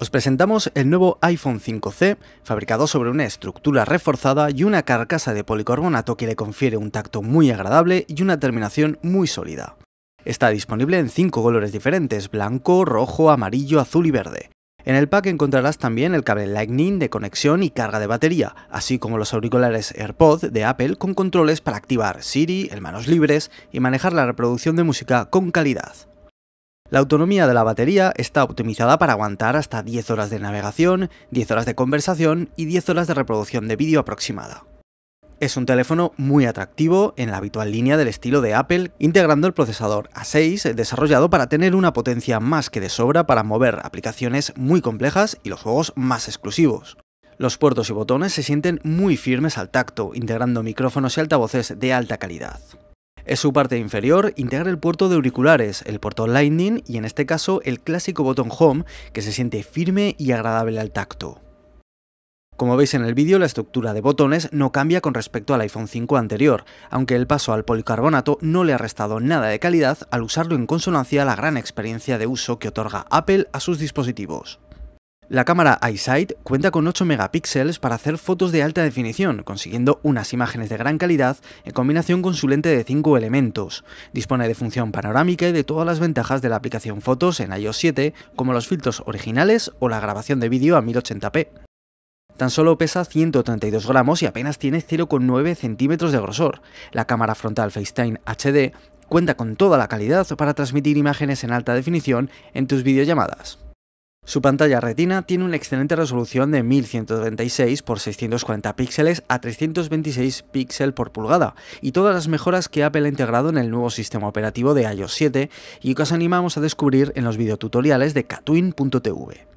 Os presentamos el nuevo iPhone 5C, fabricado sobre una estructura reforzada y una carcasa de policarbonato que le confiere un tacto muy agradable y una terminación muy sólida. Está disponible en 5 colores diferentes, blanco, rojo, amarillo, azul y verde. En el pack encontrarás también el cable Lightning de conexión y carga de batería, así como los auriculares AirPod de Apple con controles para activar Siri, manos libres y manejar la reproducción de música con calidad. La autonomía de la batería está optimizada para aguantar hasta 10 horas de navegación, 10 horas de conversación y 10 horas de reproducción de vídeo aproximada. Es un teléfono muy atractivo en la habitual línea del estilo de Apple, integrando el procesador A6 desarrollado para tener una potencia más que de sobra para mover aplicaciones muy complejas y los juegos más exclusivos. Los puertos y botones se sienten muy firmes al tacto, integrando micrófonos y altavoces de alta calidad. En su parte inferior integra el puerto de auriculares, el puerto Lightning y en este caso el clásico botón Home que se siente firme y agradable al tacto. Como veis en el vídeo, la estructura de botones no cambia con respecto al iPhone 5 anterior, aunque el paso al policarbonato no le ha restado nada de calidad al usarlo en consonancia a la gran experiencia de uso que otorga Apple a sus dispositivos. La cámara iSight cuenta con 8 megapíxeles para hacer fotos de alta definición, consiguiendo unas imágenes de gran calidad en combinación con su lente de 5 elementos. Dispone de función panorámica y de todas las ventajas de la aplicación Fotos en iOS 7, como los filtros originales o la grabación de vídeo a 1080p. Tan solo pesa 132 gramos y apenas tiene 0,9 centímetros de grosor. La cámara frontal FaceTime HD cuenta con toda la calidad para transmitir imágenes en alta definición en tus videollamadas. Su pantalla retina tiene una excelente resolución de 1136 x 640 píxeles a 326 píxeles por pulgada y todas las mejoras que Apple ha integrado en el nuevo sistema operativo de iOS 7 y que os animamos a descubrir en los videotutoriales de Catwin.tv.